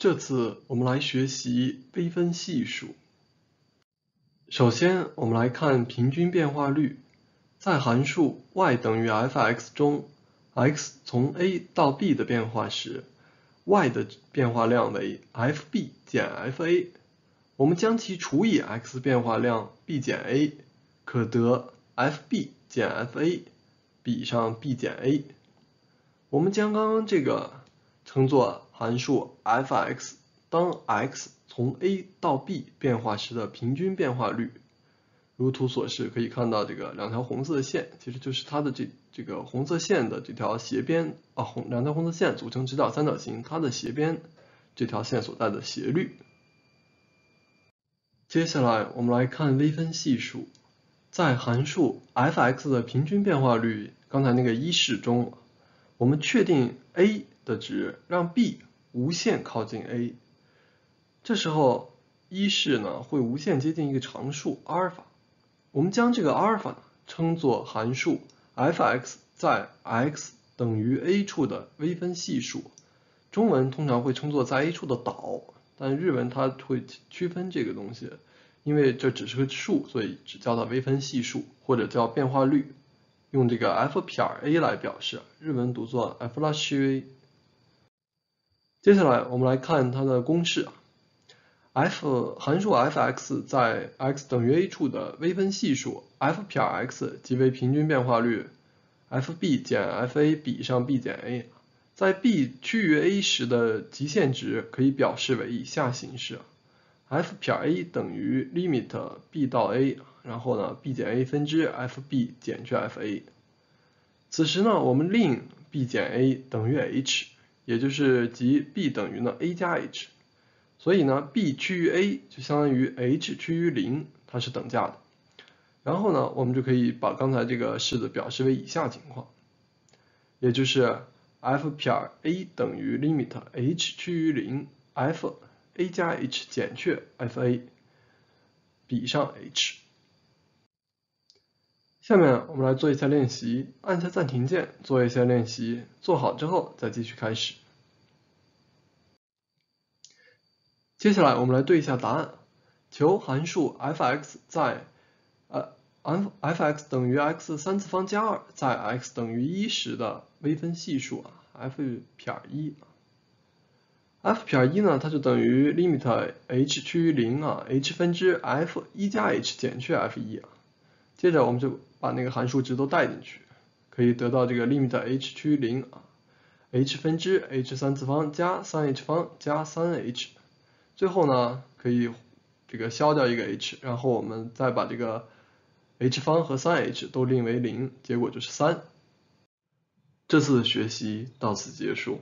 这次我们来学习微分系数。首先，我们来看平均变化率。在函数 y 等于 f(x) 中，x 从 a 到 b 的变化时，y 的变化量为 f(b) 减 f(a)，我们将其除以 x 变化量 b 减 a，可得 f(b) 减 f(a) 比上 b 减 a。我们将刚刚这个称作。函数 f(x) 当 x 从 a 到 b 变化时的平均变化率，如图所示，可以看到这个两条红色线，其实就是它的这这个红色线的这条斜边啊，红两条红色线组成直角三角形，它的斜边这条线所在的斜率。接下来我们来看微分系数，在函数 f(x) 的平均变化率刚才那个一式中，我们确定 a 的值，让 b。无限靠近 a，这时候一式呢会无限接近一个常数阿尔法，我们将这个阿尔法称作函数 f(x) 在 x 等于 a 处的微分系数，中文通常会称作在 a 处的导，但日文它会区分这个东西，因为这只是个数，所以只叫它微分系数或者叫变化率，用这个 f 撇 a 来表示，日文读作 f 拉 c h a。接下来我们来看它的公式，f 函数 f(x) 在 x 等于 a 处的微分系数 f 撇 (x) 即为平均变化率 f(b) 减 f(a) 比上 b 减 a，在 b 趋于 a 时的极限值可以表示为以下形式，f 撇 (a) 等于 limit b 到 a，然后呢 b 减 a 分之 f(b) 减去 f(a)，此时呢我们令 b 减 a 等于 h。也就是即 b 等于呢 a 加 h，所以呢 b 趋于 a 就相当于 h 趋于零，它是等价的。然后呢，我们就可以把刚才这个式子表示为以下情况，也就是 f 撇 a 等于 limit h 趋于零 f a 加 h 减去 f a 比上 h。下面我们来做一下练习，按下暂停键，做一下练习，做好之后再继续开始。接下来我们来对一下答案，求函数 f(x) 在，呃，f f(x) 等于 x 三次方加二在 x 等于一时的微分系数啊，f 撇一 f 撇一呢，它就等于 limit h 趋于零啊，h 分之 f 一加 h 减去 f 一啊。接着我们就把那个函数值都带进去，可以得到这个 lim 的 h 趋于零啊，h 分之 h 三次方加三 h 方加三 h，最后呢可以这个消掉一个 h，然后我们再把这个 h 方和三 h 都令为零，结果就是三。这次的学习到此结束。